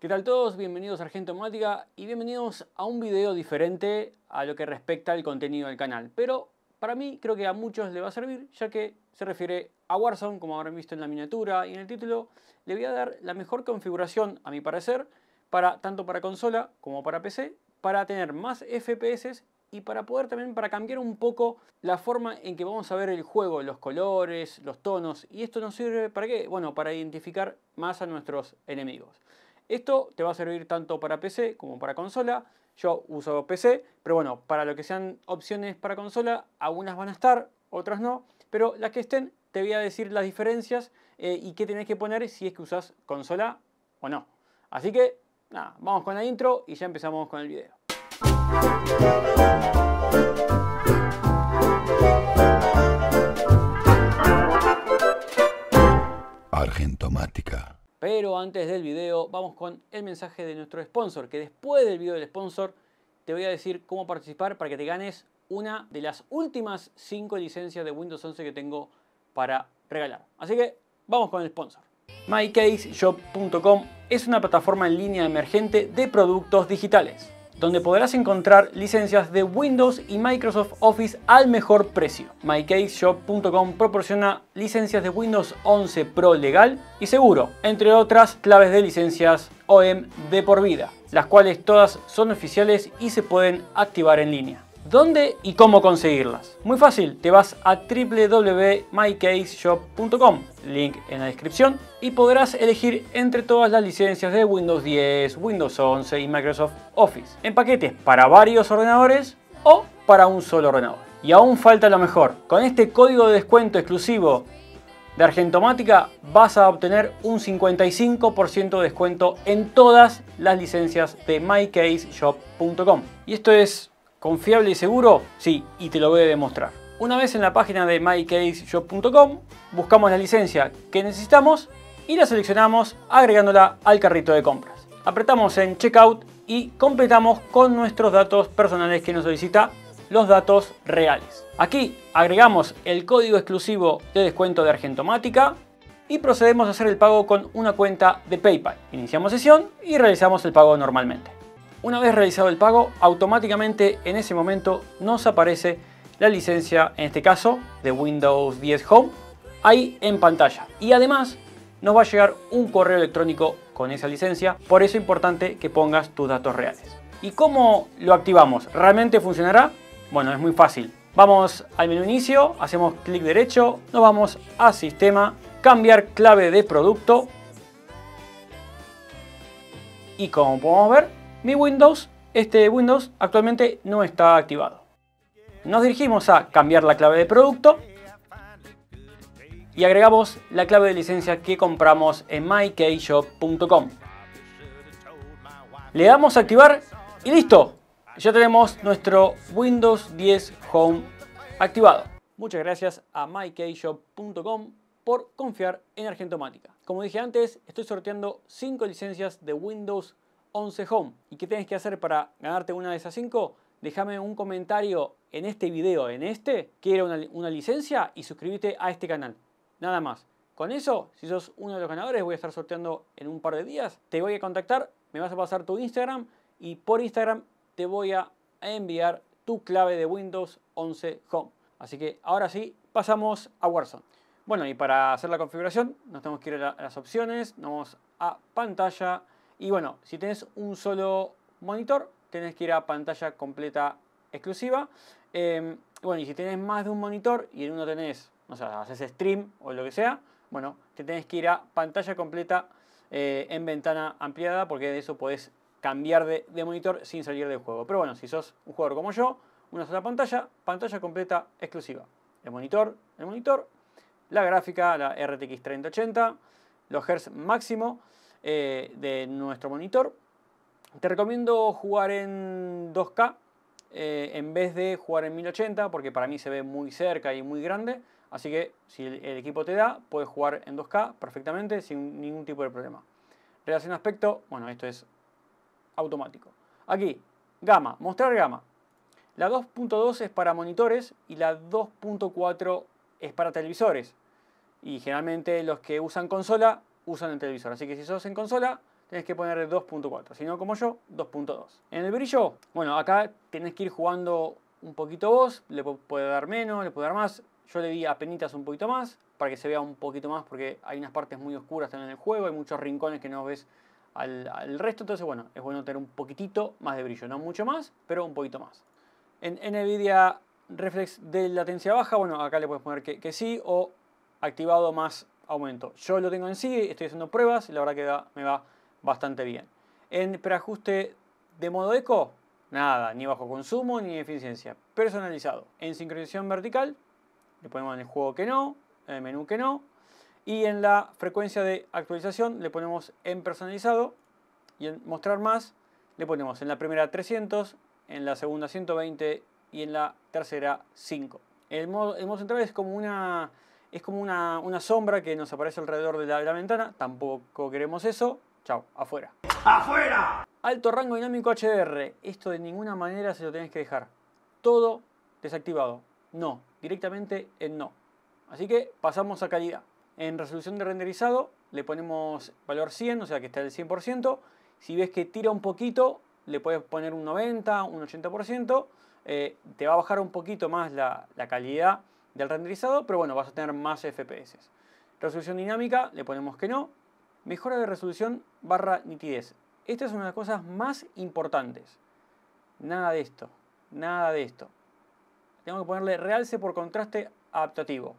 ¿Qué tal todos? Bienvenidos a Mática y bienvenidos a un video diferente a lo que respecta al contenido del canal. Pero para mí creo que a muchos le va a servir ya que se refiere a Warzone, como habrán visto en la miniatura y en el título. Le voy a dar la mejor configuración, a mi parecer, para, tanto para consola como para PC, para tener más FPS y para poder también para cambiar un poco la forma en que vamos a ver el juego, los colores, los tonos. Y esto nos sirve para qué? Bueno, para identificar más a nuestros enemigos. Esto te va a servir tanto para PC como para consola. Yo uso PC, pero bueno, para lo que sean opciones para consola, algunas van a estar, otras no. Pero las que estén, te voy a decir las diferencias eh, y qué tenés que poner si es que usás consola o no. Así que, nada, vamos con la intro y ya empezamos con el video. Argentomática. Pero antes del video vamos con el mensaje de nuestro sponsor, que después del video del sponsor te voy a decir cómo participar para que te ganes una de las últimas 5 licencias de Windows 11 que tengo para regalar. Así que vamos con el sponsor. MyCaseShop.com es una plataforma en línea emergente de productos digitales donde podrás encontrar licencias de Windows y Microsoft Office al mejor precio. MyCaseShop.com proporciona licencias de Windows 11 Pro legal y seguro, entre otras claves de licencias OEM de por vida, las cuales todas son oficiales y se pueden activar en línea. ¿Dónde y cómo conseguirlas? Muy fácil, te vas a www.mycaseshop.com, link en la descripción, y podrás elegir entre todas las licencias de Windows 10, Windows 11 y Microsoft Office, en paquetes para varios ordenadores o para un solo ordenador. Y aún falta lo mejor, con este código de descuento exclusivo de Argentomática vas a obtener un 55% de descuento en todas las licencias de mycaseshop.com. Y esto es ¿Confiable y seguro? Sí, y te lo voy a demostrar. Una vez en la página de mycaseshop.com, buscamos la licencia que necesitamos y la seleccionamos agregándola al carrito de compras. Apretamos en Checkout y completamos con nuestros datos personales que nos solicita los datos reales. Aquí agregamos el código exclusivo de descuento de Argentomática y procedemos a hacer el pago con una cuenta de PayPal. Iniciamos sesión y realizamos el pago normalmente. Una vez realizado el pago, automáticamente en ese momento nos aparece la licencia, en este caso, de Windows 10 Home, ahí en pantalla. Y además nos va a llegar un correo electrónico con esa licencia, por eso es importante que pongas tus datos reales. ¿Y cómo lo activamos? ¿Realmente funcionará? Bueno, es muy fácil. Vamos al menú inicio, hacemos clic derecho, nos vamos a sistema, cambiar clave de producto y como podemos ver, mi Windows, este Windows actualmente no está activado. Nos dirigimos a cambiar la clave de producto y agregamos la clave de licencia que compramos en mykeyshop.com. Le damos a activar y listo. Ya tenemos nuestro Windows 10 Home activado. Muchas gracias a mykeyshop.com por confiar en Argentomática. Como dije antes, estoy sorteando 5 licencias de Windows 11 home. ¿Y qué tienes que hacer para ganarte una de esas cinco? Déjame un comentario en este video, en este, que una, una licencia y suscríbete a este canal. Nada más. Con eso, si sos uno de los ganadores, voy a estar sorteando en un par de días. Te voy a contactar, me vas a pasar tu Instagram y por Instagram te voy a enviar tu clave de Windows 11 Home. Así que ahora sí, pasamos a Warzone. Bueno, y para hacer la configuración, nos tenemos que ir a las opciones, nos vamos a pantalla, y bueno, si tenés un solo monitor, tenés que ir a pantalla completa exclusiva. Em, bueno, y si tenés más de un monitor y en uno tenés, no sé, haces stream o lo que sea, bueno, te tenés que ir a pantalla completa eh, en ventana ampliada porque de eso podés cambiar de, de, monitor sin salir del juego. Pero bueno, si sos un jugador como yo, una sola pantalla, pantalla completa exclusiva. El monitor, el monitor, la gráfica, la RTX 3080, los Hz máximo. Eh, de nuestro monitor. Te recomiendo jugar en 2K eh, en vez de jugar en 1080 porque para mí se ve muy cerca y muy grande. Así que si el equipo te da, puedes jugar en 2K perfectamente sin ningún tipo de problema. Relación aspecto, bueno, esto es automático. Aquí, gama, mostrar gama. La 2.2 es para monitores y la 2.4 es para televisores. Y generalmente los que usan consola usan el televisor. Así que si sos en consola, tenés que poner 2.4, si no como yo, 2.2. En el brillo, bueno, acá tenés que ir jugando un poquito vos, le puede dar menos, le puede dar más. Yo le di a penitas un poquito más, para que se vea un poquito más, porque hay unas partes muy oscuras también en el juego, hay muchos rincones que no ves al, resto, entonces bueno, es bueno tener un poquitito más de brillo, no mucho más, pero un poquito más. En NVIDIA Reflex de latencia baja, bueno, acá le puedes poner que sí o activado más aumento. Yo lo tengo en sí, estoy haciendo pruebas y la verdad que me va bastante bien. En preajuste de modo eco, nada, ni bajo consumo ni eficiencia. Personalizado. En sincronización vertical, le ponemos en el juego que no, en el menú que no. Y en la frecuencia de actualización le ponemos en personalizado y en mostrar más le ponemos en la primera 300, en la segunda 120 y en la tercera 5. el modo central es como una es como una, sombra que nos aparece alrededor de la, ventana, tampoco queremos eso, chao, afuera. ¡Afuera! Alto rango dinámico HDR, esto de ninguna manera se lo tenés que dejar, todo desactivado, no, directamente en no. Así que pasamos a calidad. En resolución de renderizado le ponemos valor 100, o sea que está el 100%. Si ves que tira un poquito, le puedes poner un 90, un 80%. Eh, te va a bajar un poquito más la, la calidad del renderizado, pero bueno, vas a tener más FPS. Resolución dinámica, le ponemos que no. Mejora de resolución barra nitidez. Esta es una de las cosas más importantes. Nada de esto, nada de esto. Tengo que ponerle realce por contraste adaptativo.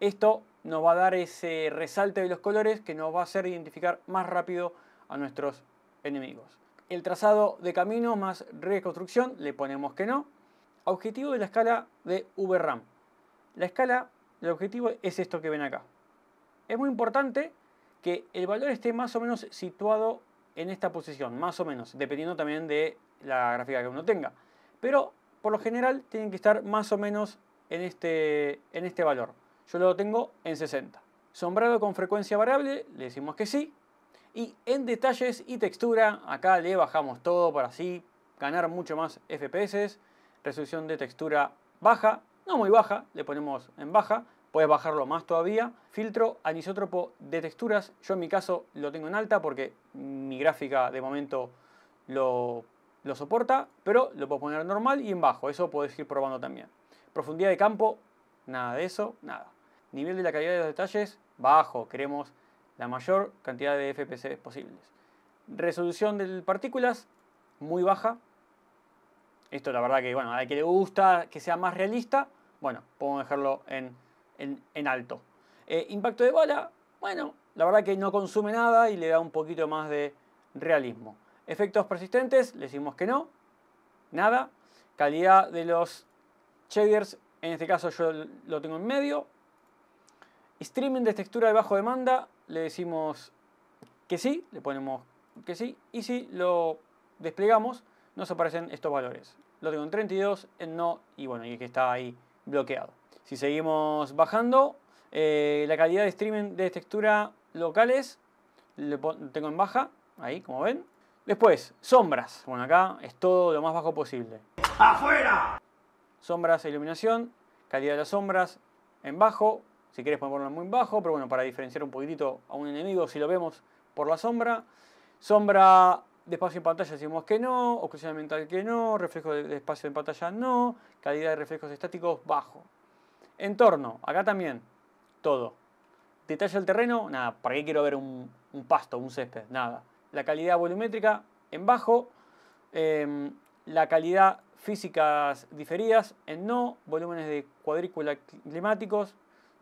Esto nos va a dar ese resalte de los colores que nos va a hacer identificar más rápido a nuestros enemigos. El trazado de camino más reconstrucción, le ponemos que no. Objetivo de la escala de VRAM. La escala el objetivo es esto que ven acá. Es muy importante que el valor esté más o menos situado en esta posición, más o menos, dependiendo también de la gráfica que uno tenga. Pero por lo general tienen que estar más o menos en este, en este valor. Yo lo tengo en 60. Sombrado con frecuencia variable, le decimos que sí. Y en detalles y textura, acá le bajamos todo para así ganar mucho más FPS. Resolución de textura baja, no muy baja, le ponemos en baja, puedes bajarlo más todavía. Filtro anisótropo de texturas, yo en mi caso lo tengo en alta porque mi gráfica de momento lo, soporta, pero lo puedo poner normal y en bajo, eso puedes ir probando también. Profundidad de campo, nada de eso, nada. Nivel de la calidad de los detalles, bajo, queremos la mayor cantidad de FPS posibles. Resolución de partículas, muy baja, esto la verdad que, bueno, la que le gusta que sea más realista, bueno, podemos dejarlo en, alto. Eh, impacto de bola, bueno, la verdad que no consume nada y le da un poquito más de realismo. Efectos persistentes, le decimos que no, nada. Calidad de los shaders, en este caso yo lo tengo en medio. Streaming de textura de bajo demanda, le decimos que sí, le ponemos que sí. Y si lo desplegamos, nos aparecen estos valores. Lo tengo en 32, en no, y bueno, y que está ahí bloqueado. Si seguimos bajando, eh, la calidad de streaming de textura locales, lo tengo en baja, ahí como ven. Después, sombras. Bueno, acá es todo lo más bajo posible. ¡Afuera! Sombras e iluminación, calidad de las sombras en bajo. Si quieres ponerlo muy bajo, pero bueno, para diferenciar un poquitito a un enemigo, si lo vemos por la sombra. Sombra de espacio en pantalla decimos que no, Ocasión mental que no, reflejo de, espacio en pantalla no, calidad de reflejos estáticos bajo. Entorno, acá también, todo. Detalle del terreno, nada, ¿para qué quiero ver un, pasto, un césped? Nada. La calidad volumétrica en bajo, em, la calidad físicas diferidas en no, volúmenes de cuadrícula climáticos,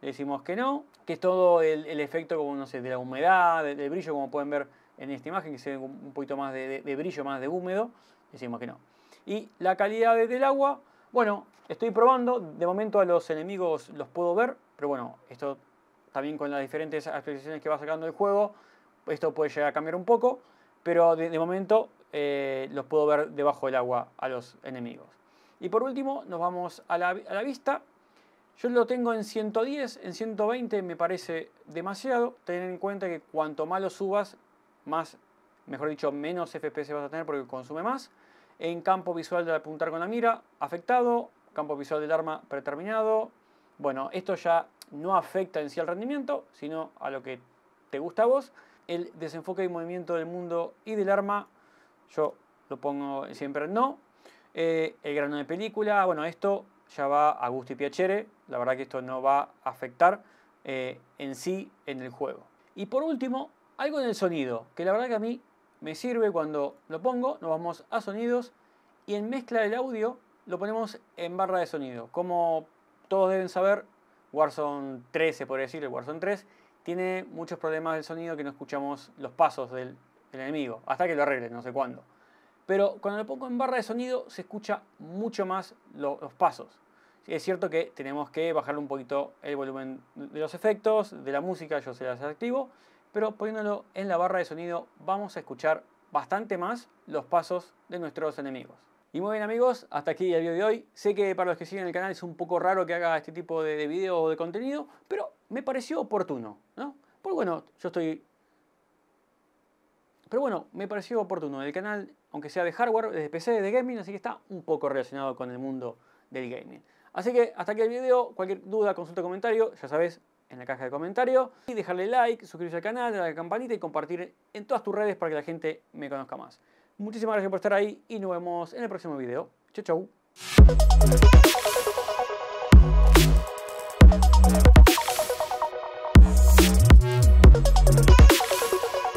decimos que no, que es todo el, efecto como, no sé, de la humedad, del brillo, como pueden ver en esta imagen, que se ve un poquito más de, brillo, más de húmedo, decimos que no. Y la calidad del agua, bueno, estoy probando, de momento a los enemigos los puedo ver, pero bueno, esto también con las diferentes actualizaciones que va sacando el juego, esto puede llegar a cambiar un poco, pero de, momento eh, los puedo ver debajo del agua a los enemigos. Y por último, nos vamos a la, a la, vista. Yo lo tengo en 110, en 120 me parece demasiado. Ten en cuenta que cuanto más lo subas, más, mejor dicho, menos FPS vas a tener porque consume más. En campo visual de apuntar con la mira, afectado. Campo visual del arma, predeterminado. Bueno, esto ya no afecta en sí al rendimiento, sino a lo que te gusta a vos. El desenfoque y movimiento del mundo y del arma, yo lo pongo siempre en no. Eh, el grano de película, bueno, esto ya va a gusto y piacere. La verdad que esto no va a afectar eh, en sí en el juego. Y por último, algo en el sonido, que la verdad que a mí me sirve cuando lo pongo, nos vamos a sonidos y en mezcla del audio lo ponemos en barra de sonido. Como todos deben saber, Warzone 13, por decir, el Warzone 3, tiene muchos problemas del sonido que no escuchamos los pasos del, enemigo, hasta que lo arreglen, no sé cuándo. Pero cuando lo pongo en barra de sonido se escucha mucho más los pasos. Es cierto que tenemos que bajarle un poquito el volumen de los efectos, de la música, yo se las activo, pero poniéndolo en la barra de sonido vamos a escuchar bastante más los pasos de nuestros enemigos. Y muy bien amigos, hasta aquí el video de hoy. Sé que para los que siguen el canal es un poco raro que haga este tipo de, de video o de contenido, pero me pareció oportuno, ¿no? Pues bueno, yo estoy... Pero bueno, me pareció oportuno. El canal, aunque sea de hardware, de PC, de gaming, así que está un poco relacionado con el mundo del gaming. Así que hasta aquí el video, cualquier duda, consulta, comentario, ya sabes, en la caja de comentarios. Y dejarle like, suscribirse al canal, darle a la campanita y compartir en todas tus redes para que la gente me conozca más. Muchísimas gracias por estar ahí y nos vemos en el próximo video. Chau, chau.